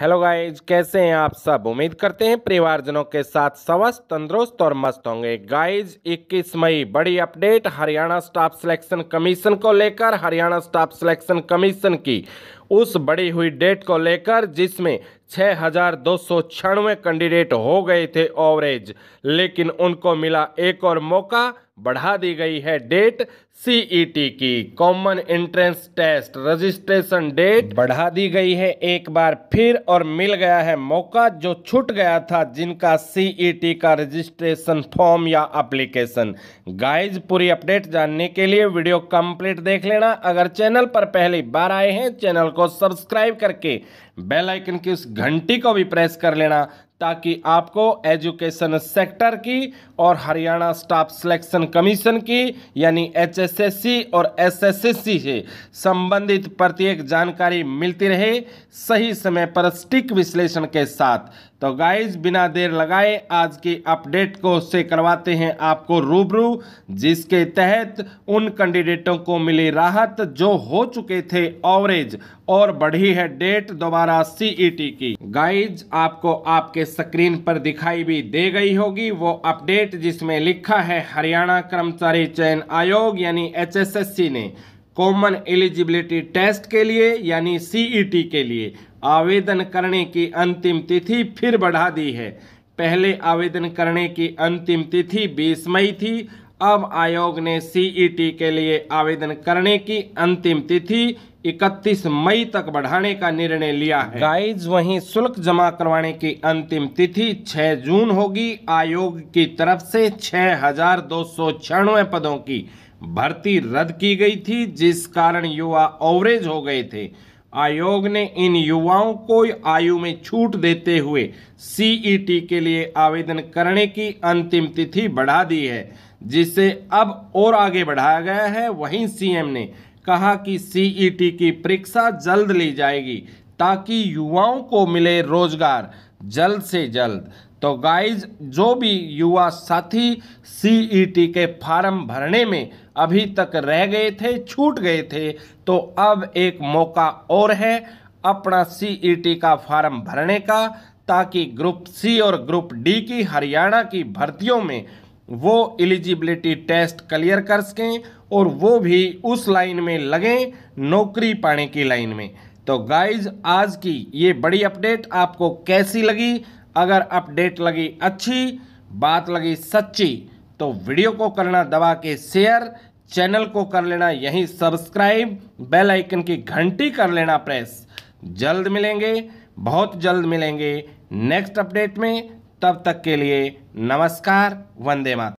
hello guys कैसे हैं आप सब उम्मीद करते हैं परिवारजनों के साथ स्वस्थ तंदुरुस्त और मस्त होंगे गाइज 21 मई बड़ी update Haryana staff selection commission को लेकर हरियाणा स्टाफ सिलेक्शन कमीशन की उस बड़ी हुई डेट को लेकर जिसमें छः हजार दो सौ छियानवे कैंडिडेट हो गए थे ओवरेज लेकिन उनको मिला एक और मौका बढ़ा दी गई है डेट सीईटी e की common entrance test registration date बढ़ा दी गई है एक बार फिर और मिल गया है मौका जो छूट गया था जिनका सीईटी e का रजिस्ट्रेशन फॉर्म या एप्लीकेशन गाइज पूरी अपडेट जानने के लिए वीडियो कंप्लीट देख लेना अगर चैनल पर पहली बार आए हैं चैनल को सब्सक्राइब करके बेलाइकन की उस घंटी को भी प्रेस कर लेना ताकि आपको एजुकेशन सेक्टर की और हरियाणा स्टाफ सिलेक्शन कमीशन की यानी एचएसएससी और एसएसएससी से संबंधित प्रत्येक जानकारी मिलती रहे सही समय पर स्टिक विश्लेषण के साथ तो गाइस बिना देर लगाए आज की अपडेट को से करवाते हैं आपको रूबरू जिसके तहत उन कैंडिडेटों को मिली राहत जो हो चुके थे ऑवरेज और बढ़ी है डेट दोबारा सीईटी e की गाइज आपको आपके स्क्रीन पर दिखाई भी दे गई होगी वो अपडेट जिसमें लिखा है हरियाणा कर्मचारी चयन आयोग यानी एचएसएससी ने कॉमन एलिजिबिलिटी टेस्ट के लिए यानी सीईटी e के लिए आवेदन करने की अंतिम तिथि फिर बढ़ा दी है पहले आवेदन करने की अंतिम तिथि 20 मई थी अब आयोग ने सीईटी e के लिए आवेदन करने की अंतिम तिथि 31 मई तक बढ़ाने का निर्णय लिया है गाइज वहीं शुल्क जमा करवाने की अंतिम तिथि 6 जून होगी आयोग की तरफ से छः पदों की भर्ती रद्द की गई थी जिस कारण युवा ओवरेज हो गए थे आयोग ने इन युवाओं को आयु में छूट देते हुए सीईटी e के लिए आवेदन करने की अंतिम तिथि बढ़ा दी है जिसे अब और आगे बढ़ाया गया है वहीं सीएम ने कहा कि सीईटी e की परीक्षा जल्द ली जाएगी ताकि युवाओं को मिले रोजगार जल्द से जल्द तो गाइज जो भी युवा साथी सीईटी e के फार्म भरने में अभी तक रह गए थे छूट गए थे तो अब एक मौका और है अपना सीईटी e का फार्म भरने का ताकि ग्रुप सी और ग्रुप डी की हरियाणा की भर्तियों में वो एलिजिबिलिटी टेस्ट क्लियर कर सकें और वो भी उस लाइन में लगें नौकरी पाने की लाइन में तो गाइज आज की ये बड़ी अपडेट आपको कैसी लगी अगर अपडेट लगी अच्छी बात लगी सच्ची तो वीडियो को करना दबा के शेयर चैनल को कर लेना यहीं सब्सक्राइब बेल आइकन की घंटी कर लेना प्रेस जल्द मिलेंगे बहुत जल्द मिलेंगे नेक्स्ट अपडेट में तब तक के लिए नमस्कार वंदे मातरम